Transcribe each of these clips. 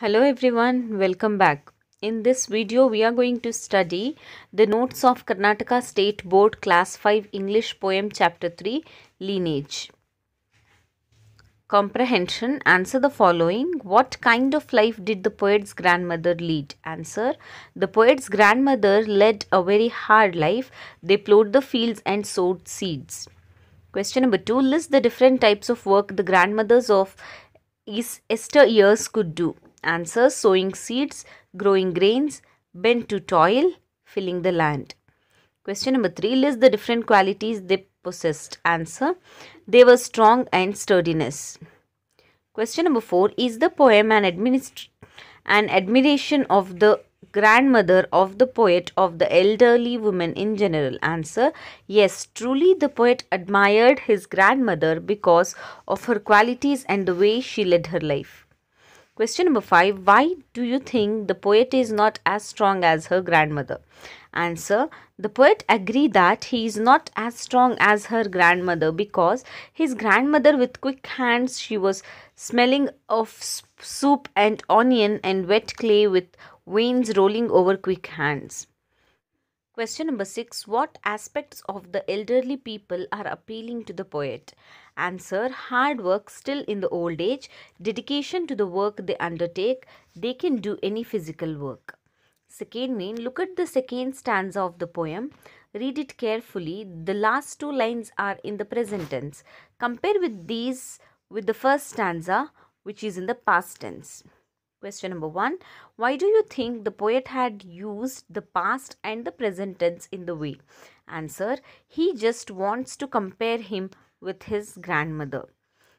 Hello everyone, welcome back. In this video, we are going to study the notes of Karnataka State Board Class 5 English Poem Chapter 3 Lineage. Comprehension Answer the following What kind of life did the poet's grandmother lead? Answer The poet's grandmother led a very hard life. They plowed the fields and sowed seeds. Question number 2 List the different types of work the grandmothers of Esther years could do. Answer sowing seeds, growing grains, bent to toil, filling the land. Question number 3 list the different qualities they possessed. Answer they were strong and sturdiness. Question number 4 is the poem an administration an admiration of the grandmother of the poet of the elderly woman in general answer yes truly the poet admired his grandmother because of her qualities and the way she led her life Question number 5 Why do you think the poet is not as strong as her grandmother? Answer The poet agreed that he is not as strong as her grandmother because his grandmother, with quick hands, she was smelling of soup and onion and wet clay with veins rolling over quick hands. Question number 6 What aspects of the elderly people are appealing to the poet? Answer Hard work still in the old age, dedication to the work they undertake, they can do any physical work. Second mean look at the second stanza of the poem. Read it carefully. The last two lines are in the present tense. Compare with these with the first stanza, which is in the past tense. Question number one Why do you think the poet had used the past and the present tense in the way? Answer He just wants to compare him with his grandmother.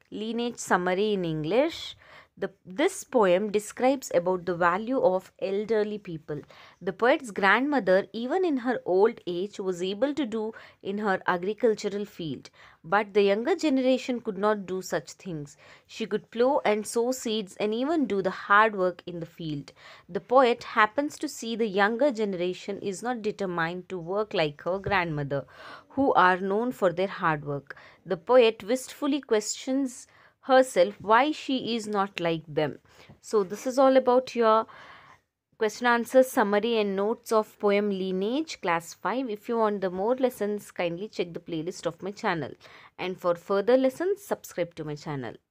Lineage summary in English the, this poem describes about the value of elderly people. The poet's grandmother, even in her old age, was able to do in her agricultural field. But the younger generation could not do such things. She could plow and sow seeds and even do the hard work in the field. The poet happens to see the younger generation is not determined to work like her grandmother, who are known for their hard work. The poet wistfully questions herself why she is not like them. So this is all about your question answers summary and notes of poem lineage class 5 if you want the more lessons kindly check the playlist of my channel and for further lessons subscribe to my channel